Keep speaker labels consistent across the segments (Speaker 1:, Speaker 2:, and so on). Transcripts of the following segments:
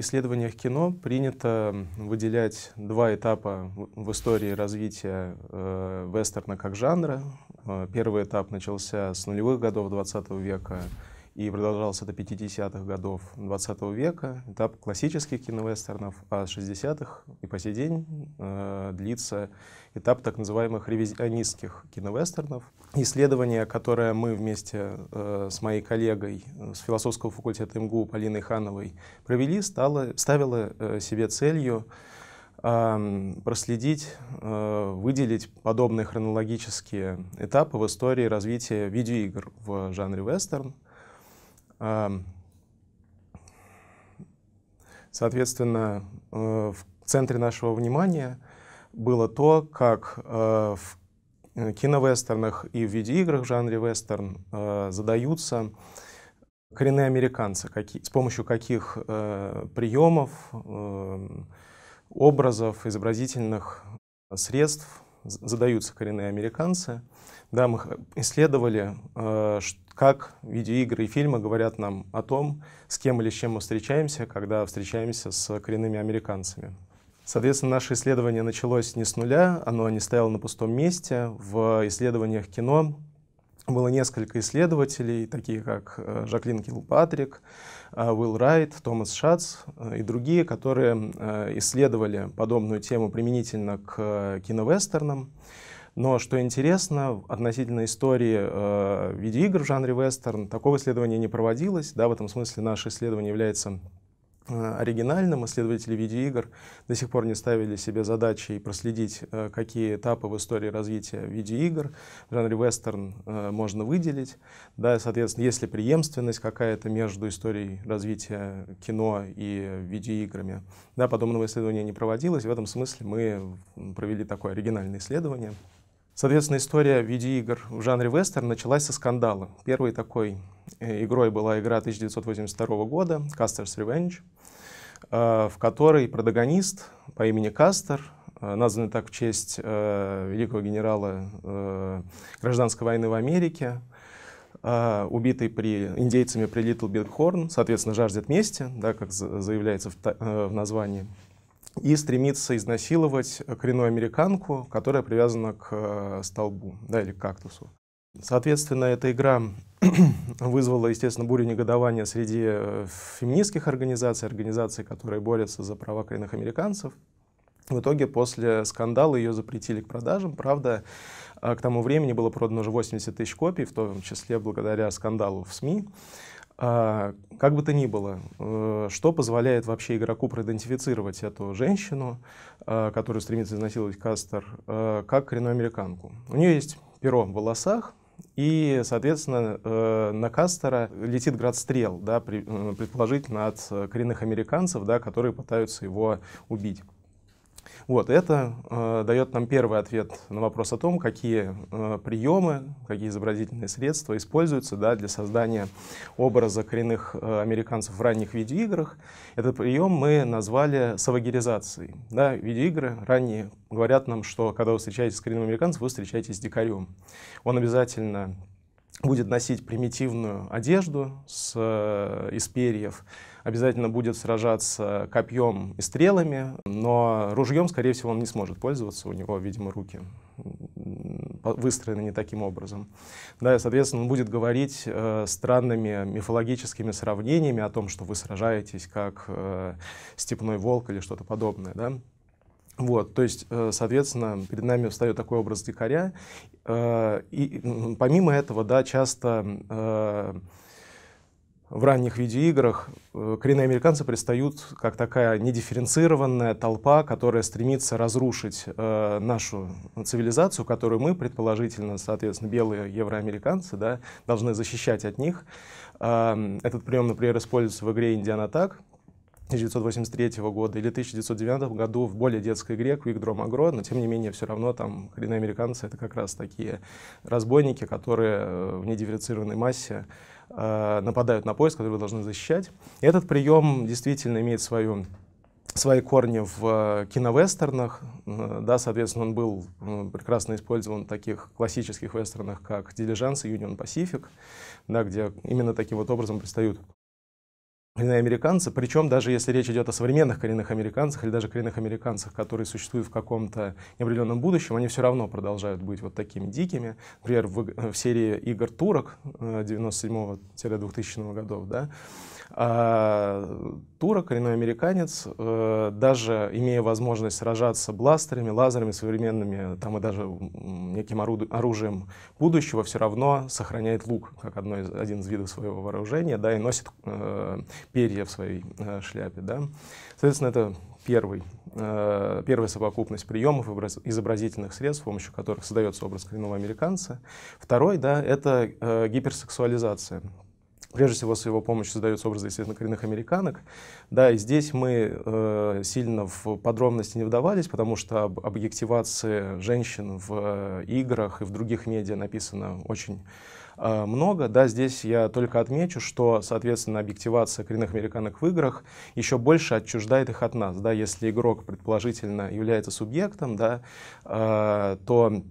Speaker 1: исследованиях кино принято выделять два этапа в истории развития э, вестерна как жанра. Э, первый этап начался с нулевых годов 20 века и продолжался до 50-х годов 20 -го века. Этап классических киновестернов, а с 60-х и по сей день э, длится этап так называемых ревизионистских киновестернов. Исследование, которое мы вместе э, с моей коллегой э, с философского факультета МГУ Полиной Хановой провели, стало, ставило э, себе целью проследить, э, выделить подобные хронологические этапы в истории развития видеоигр в жанре вестерн. Соответственно, э, в центре нашего внимания было то, как э, в э, киновестернах и в видеоиграх в жанре вестерн задаются коренные американцы, с помощью каких приемов, эм, образов, изобразительных средств задаются коренные американцы. Да, мы исследовали, э, как видеоигры и фильмы говорят нам о том, с кем или с чем мы встречаемся, когда встречаемся с коренными американцами. Соответственно, наше исследование началось не с нуля, оно не стояло на пустом месте. В исследованиях кино было несколько исследователей, такие как э, Жаклин Килпатрик, э, Уилл Райт, Томас Шац э, и другие, которые исследовали подобную тему применительно к киновестернам. Но что интересно, относительно истории э, видеоигр в жанре вестерн, такого исследования не проводилось. Да, в этом смысле наше исследование является Э, оригинальным, исследователи видеоигр до сих пор не ставили себе задачей проследить, э, какие этапы в истории развития видеоигр в жанре вестерн э, можно выделить. Да, соответственно, есть ли преемственность какая-то между историей развития кино и видеоиграми. Да, подобного исследования не проводилось, в этом смысле мы провели такое оригинальное исследование. Соответственно, история видеоигр в жанре вестерн началась со скандала. Первой такой игрой была игра 1982 года «Caster's Revenge», Э, в которой протагонист по имени Кастер, э, названный так в честь э, великого генерала гражданской войны в Америке, убитый при, индейцами при Литл Бигхорн, соответственно, жаждет мести, да, как заявляется в, в названии, и стремится изнасиловать коренную американку, которая привязана к столбу да, или к кактусу. Соответственно, эта игра вызвала, естественно, бурю негодования среди э, феминистских организаций, организаций, которые борются за права коренных американцев. В итоге после скандала ее запретили к продажам. Правда, э, к тому времени было продано уже 80 тысяч копий, в том числе благодаря скандалу в СМИ. А, как бы то ни было, э, что позволяет вообще игроку проидентифицировать эту женщину, которая стремится изнасиловать Кастер, как коренную американку? У нее есть перо в волосах, и, соответственно, э, на Кастера летит град стрел, да, э, предположительно от э, коренных американцев, да, которые пытаются его убить. Вот, это э, дает нам первый ответ на вопрос о том, какие э, приемы, какие изобразительные средства используются да, для создания образа коренных э, американцев в ранних видеоиграх. Этот прием мы назвали савагеризацией. Да, видеоигры ранние говорят нам, что когда вы встречаетесь с коренным американцем, вы встречаетесь с дикарем. Он обязательно будет носить примитивную одежду с, э, из перьев, обязательно будет сражаться копьем и стрелами, но ружьем, скорее всего, он не сможет пользоваться, у него, видимо, руки выстроены не таким образом. Да, и, соответственно, он будет говорить э, странными мифологическими сравнениями о том, что вы сражаетесь как э, степной волк или что-то подобное, да. Вот, то есть, э, соответственно, перед нами встает такой образ дикаря. Э, и помимо этого, да, часто э, в ранних видеоиграх коренные американцы предстают как такая недифференцированная толпа, которая стремится разрушить э, нашу цивилизацию, которую мы, предположительно, соответственно, белые евроамериканцы, да, должны защищать от них. Э, этот прием, например, используется в игре Индиана Так. 1983 года или 1909 году в более детской игре Quick Draw Magro, но тем не менее все равно там коренные американцы это как раз такие разбойники, которые э, в недифференцированной массе э, нападают на поезд, который вы должны защищать. И этот прием действительно имеет свою свои корни в э, киновестернах, да, соответственно, он был прекрасно использован в таких классических вестернах, как «Дилижанс» и «Юнион Пасифик», да, где именно таким вот образом пристают коренные американцы, причем даже если речь идет о современных коренных американцах или даже коренных американцах, которые существуют в каком-то неопределенном будущем, они все равно продолжают быть вот такими дикими. Например, в, э, в серии игр «Турок» 97-2000 э, годов, да, а Тура, коренной американец, э, даже имея возможность сражаться бластерами, лазерами современными, там и даже неким оружием будущего, все равно сохраняет лук, как одно из, один из видов своего вооружения, да, и носит э, перья в своей э, шляпе, да. Соответственно, это первый, первая совокупность приемов изобразительных средств, с помощью которых создается образ коренного американца. Второй, да, это гиперсексуализация. Прежде всего, с его помощью создаются образы, естественно, коренных американок. Да, и здесь мы э, сильно в подробности не вдавались, потому что об объективации женщин в э, играх и в других медиа написано очень э, много. Да, здесь я только отмечу, что, соответственно, объективация коренных американок в играх еще больше отчуждает их от нас. Да, если игрок, предположительно, является субъектом, да, э, то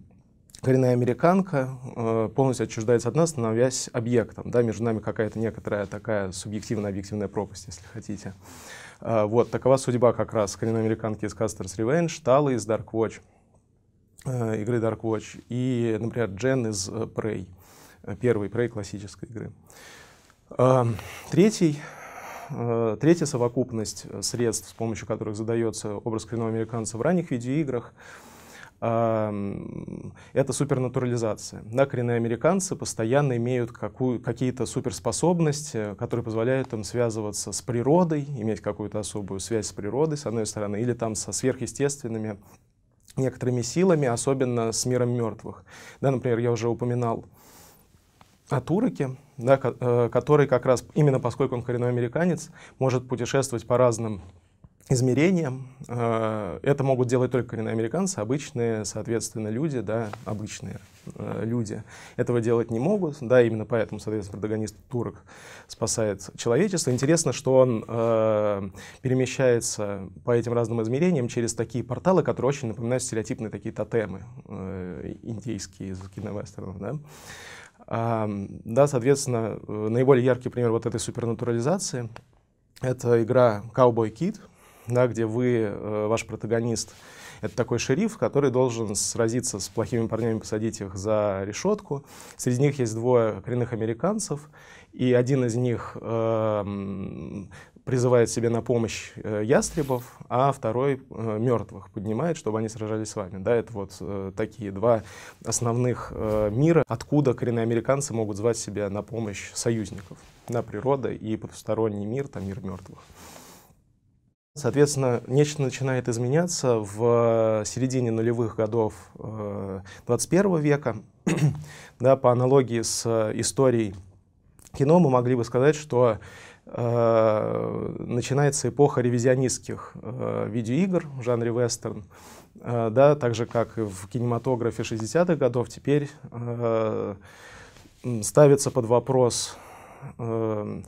Speaker 1: коренная американка э, полностью отчуждается от нас, становясь объектом. Да, между нами какая-то некоторая такая субъективно-объективная пропасть, если хотите. Э, вот, такова судьба как раз коренной американки из Caster's Revenge, Талы из Dark Watch, э, игры Dark Watch, и, например, Джен из Prey, первой Prey классической игры. Эм, третий Третья совокупность средств, с помощью которых задается образ коренного американца в ранних видеоиграх — это супернатурализация. Да, американцы постоянно имеют какие-то суперспособности, э, которые позволяют им связываться с природой, иметь какую-то особую связь с природой, с одной стороны, или там со сверхъестественными некоторыми силами, особенно с миром мертвых. Да, например, я уже упоминал о Турике, да, э, который как раз, именно поскольку он коренной американец, может путешествовать по разным измерениям. Э, это могут делать только коренные американцы, обычные, соответственно, люди, да, обычные э, люди этого делать не могут, да, именно поэтому, соответственно, протагонист турок спасает человечество. Интересно, что он э, перемещается по этим разным измерениям через такие порталы, которые очень напоминают стереотипные такие тотемы э, индейские из киновестернов, да. А, да, соответственно, э, наиболее яркий пример вот этой супернатурализации — это игра Cowboy Kid — да, где вы, э, ваш протагонист, это такой шериф, который должен сразиться с плохими парнями, посадить их за решетку. Среди них есть двое коренных американцев, и один из них э, призывает себе на помощь э, ястребов, а второй э, мертвых поднимает, чтобы они сражались с вами. Да, это вот э, такие два основных э, мира, откуда коренные американцы могут звать себе на помощь союзников. Да, природа и потусторонний мир, там мир мертвых. Соответственно, нечто начинает изменяться в середине нулевых годов 21 э, века. да, по аналогии с э, историей кино мы могли бы сказать, что э, начинается эпоха ревизионистских э, видеоигр в жанре вестерн. Э, да, так же, как и в кинематографе 60-х годов, теперь э, ставится под вопрос... Э,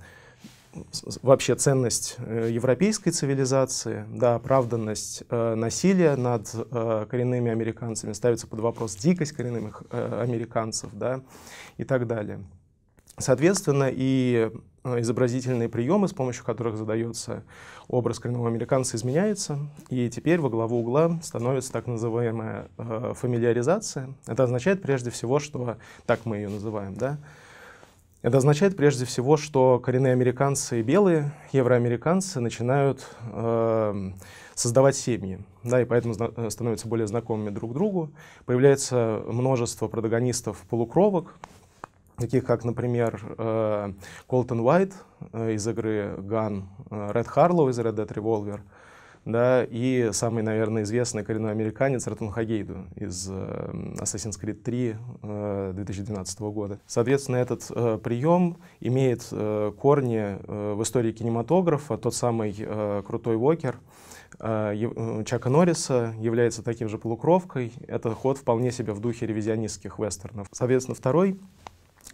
Speaker 1: вообще ценность э, европейской цивилизации, да, оправданность э, насилия над э, коренными американцами, ставится под вопрос дикость коренных э, американцев, да, и так далее. Соответственно, и э, изобразительные приемы, с помощью которых задается образ коренного американца, изменяется. И теперь во главу угла становится так называемая э, фамильяризация. Это означает прежде всего, что, так мы ее называем, да, это означает прежде всего, что коренные американцы и белые, евроамериканцы начинают э, создавать семьи, да, и поэтому э, становятся более знакомыми друг другу. Появляется множество протагонистов полукровок, таких как, например, э, Колтон Уайт э, из игры Gun, э, Ред Харлоу из Red Dead Revolver — да, и самый, наверное, известный коренной американец Ратун Хагейду из э, Assassin's Creed 3 2012 э, года. Соответственно, этот э, прием имеет корни в истории кинематографа, тот самый крутой Уокер, Чака Норриса является таким же полукровкой. Это ход вполне себе в духе ревизионистских вестернов. Соответственно, второй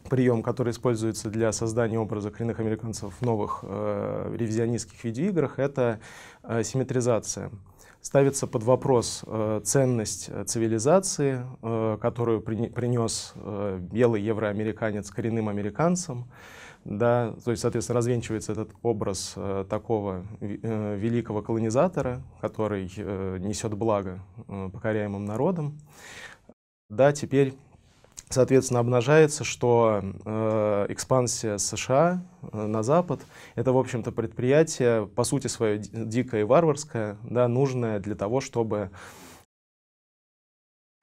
Speaker 1: прием, который используется для создания образа коренных американцев в новых э, ревизионистских видеоиграх, это э, симметризация. Ставится под вопрос э, ценность э, цивилизации, э, которую при, принес э, белый евроамериканец коренным американцам. Да, то есть, соответственно, развенчивается этот образ э, такого э, великого колонизатора, который э, несет благо э, покоряемым народам. Да, теперь Соответственно, обнажается, что э, экспансия США э, на Запад — это, в общем-то, предприятие, по сути свое, дикое и варварское, да, нужное для того, чтобы,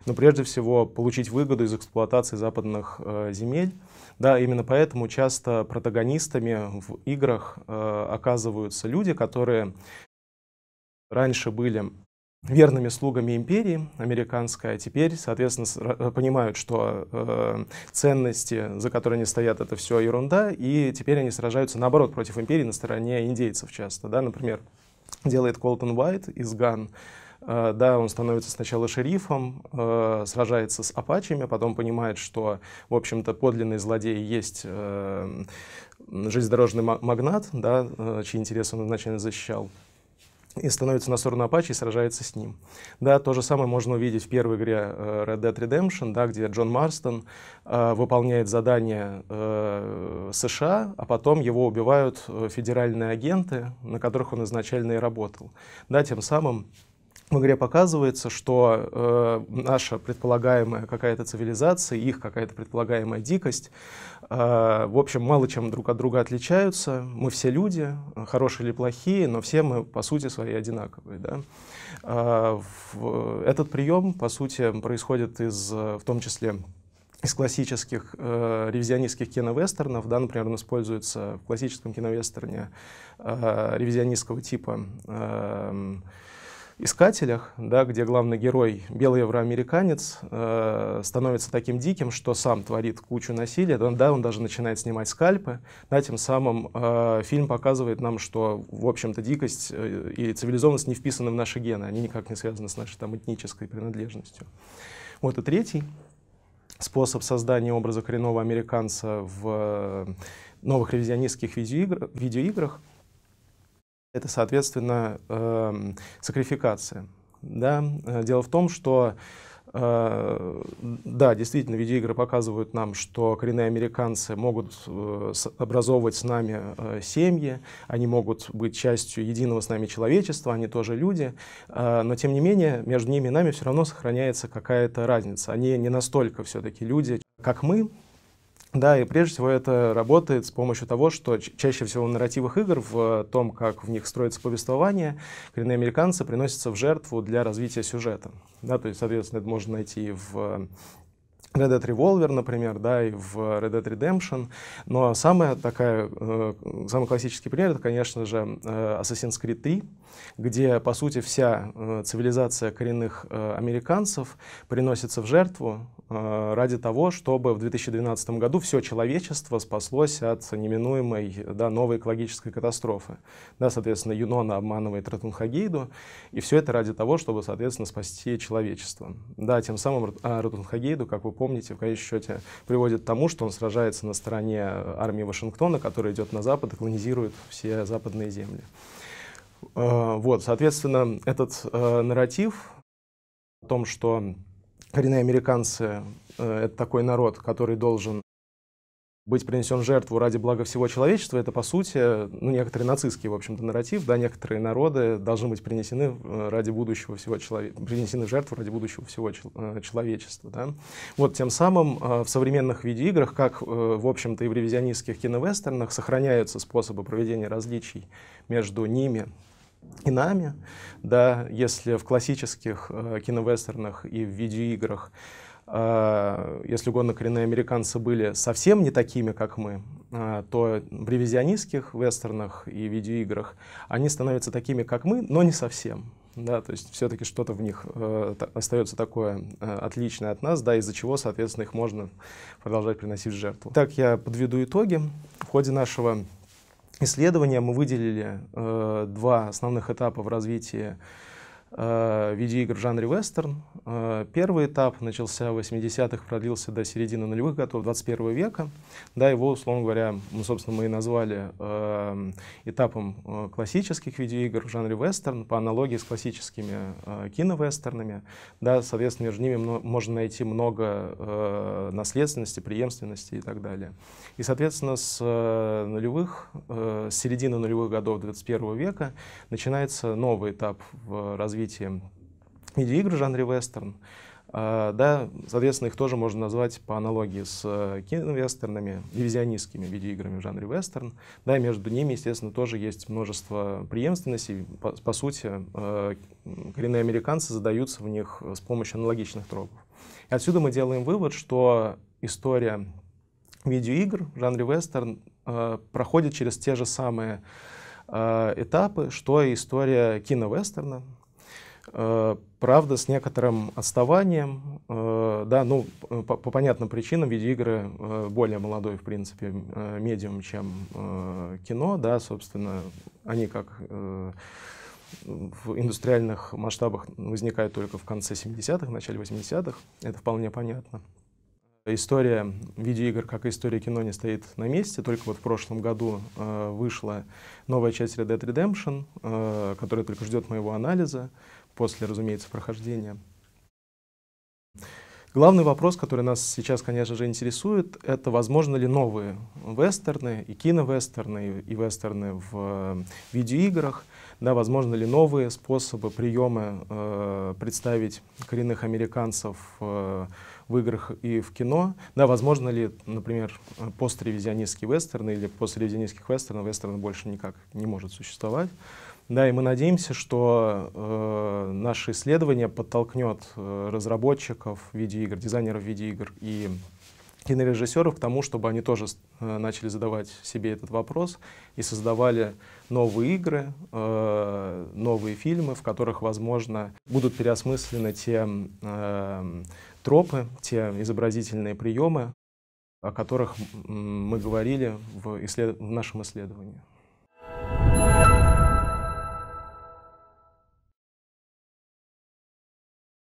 Speaker 1: ну, прежде всего, получить выгоду из эксплуатации западных э, земель. Да, именно поэтому часто протагонистами в играх э, оказываются люди, которые раньше были верными слугами империи американской, а теперь, соответственно, э, понимают, что э, ценности, за которые они стоят, это все ерунда, и теперь они сражаются, наоборот, против империи на стороне индейцев часто, да, например, делает Колтон Уайт из Ган, э, да, он становится сначала шерифом, э, сражается с апачами, а потом понимает, что, в общем-то, подлинный злодей есть э, железнодорожный магнат, да, э, чьи интересы он изначально защищал, и становится на сторону Apache и сражается с ним. Да, то же самое можно увидеть в первой игре э, Red Dead Redemption, да, где Джон Марстон э, выполняет задание э, США, а потом его убивают э, федеральные агенты, на которых он изначально и работал. Да, тем самым в игре показывается, что э, наша предполагаемая какая-то цивилизация, их какая-то предполагаемая дикость, э, в общем, мало чем друг от друга отличаются. Мы все люди, хорошие или плохие, но все мы, по сути, свои одинаковые. Да? Э, в, этот прием, по сути, происходит из, в том числе, из классических э, ревизионистских киновестернов, да, например, он используется в классическом киновестерне э, ревизионистского типа э, искателях, да, где главный герой, белый евроамериканец, э, становится таким диким, что сам творит кучу насилия, да, да он даже начинает снимать скальпы, да, тем самым э, фильм показывает нам, что, в общем-то, дикость э, и цивилизованность не вписаны в наши гены, они никак не связаны с нашей там этнической принадлежностью. Вот и третий способ создания образа коренного американца в э, новых ревизионистских видеоигр видеоиграх — это, соответственно, э, сакрификация. Да? Э, дело в том, что э, да, действительно, видеоигры показывают нам, что коренные американцы могут э, образовывать с нами семьи, они могут быть частью единого с нами человечества, они тоже люди, но тем не менее между ними и нами все равно сохраняется какая-то разница. Они не настолько все-таки люди, как мы, да, и прежде всего это работает с помощью того, что чаще всего в нарративах игр, в э, том, как в них строится повествование, коренные американцы приносятся в жертву для развития сюжета. Да, то есть, соответственно, это можно найти в э, Red Dead Revolver, например, да, и в э, Red Dead Redemption. Но самая такая, э, самый классический пример, это, конечно же, э, Assassin's Creed 3, где, по сути, вся э, цивилизация коренных американцев приносится в жертву Э, ради того, чтобы в 2012 году все человечество спаслось от неминуемой да, новой экологической катастрофы. Да, соответственно, Юнона обманывает Ратунхагейду, и все это ради того, чтобы, соответственно, спасти человечество. Да, тем самым Ратунхагейду, как вы помните, в конечном счете приводит к тому, что он сражается на стороне армии Вашингтона, которая идет на запад и колонизирует все западные земли. Э, вот, соответственно, этот э, нарратив о том, что коренные американцы э, — это такой народ, который должен быть принесен жертву ради блага всего человечества, это, по сути, ну, некоторые нацистские, в общем-то, нарратив, да, некоторые народы должны быть принесены э, ради будущего всего человечества, принесены в жертву ради будущего всего э, человечества, да. Вот, тем самым в современных видеоиграх, как, в общем-то, и в ревизионистских киновестернах, сохраняются способы проведения различий между ними, и нами, да, если в классических э, киновестернах и в видеоиграх, э, если угодно коренные американцы были совсем не такими, как мы, э, то в ревизионистских вестернах и видеоиграх они становятся такими, как мы, но не совсем. Да, то есть все-таки что-то в них э, остается такое э, отличное от нас, да, из-за чего, соответственно, их можно продолжать приносить в жертву. Так я подведу итоги. В ходе нашего исследования мы выделили э, два основных этапа в развитии Э, в виде игр в жанре вестерн. Э, первый этап начался в 80-х, продлился до середины нулевых годов 21 века. Да, его, условно говоря, мы, ну, собственно, мы и назвали э, этапом классических видеоигр в жанре вестерн, по аналогии с классическими киновестернами. Да, соответственно, между ними можно найти много наследственности, преемственности и так далее. И, соответственно, с нулевых, с середины нулевых годов 21 века начинается новый этап в развитии развитием видеоигр в жанре вестерн. А, да, соответственно, их тоже можно назвать по аналогии с э, киновестернами, дивизионистскими видеоиграми в жанре вестерн. Да, между ними, естественно, тоже есть множество преемственностей. По, по сути, э, коренные американцы задаются в них с помощью аналогичных тропов. И отсюда мы делаем вывод, что история видеоигр в жанре вестерн э, проходит через те же самые этапы, что и история киновестерна, Э, правда, с некоторым отставанием, э, да, ну, по, по понятным причинам видеоигры э, более молодой, в принципе, медиум, чем кино, да, собственно, они как в индустриальных масштабах возникают только в конце 70-х, начале 80-х, это вполне понятно. История видеоигр, как и история кино, не стоит на месте. Только вот в прошлом году э, вышла новая часть Red Dead Redemption, э, которая только ждет моего анализа после, разумеется, прохождения. Главный вопрос, который нас сейчас, конечно же, интересует, это возможно ли новые вестерны, и киновестерны, и вестерны в э, видеоиграх, да, возможно ли новые способы приемы э, представить коренных американцев э, в играх и в кино, да, возможно ли, например, постревизионистские вестерны или постревизионистских вестернов вестерн больше никак не может существовать. Да, и мы надеемся, что э, наше исследование подтолкнет э, разработчиков видеоигр, дизайнеров видеоигр и кинорежиссеров к тому, чтобы они тоже э, начали задавать себе этот вопрос и создавали новые игры, э, новые фильмы, в которых, возможно, будут переосмыслены те э, тропы, те изобразительные приемы, о которых мы говорили в, исслед... в нашем исследовании.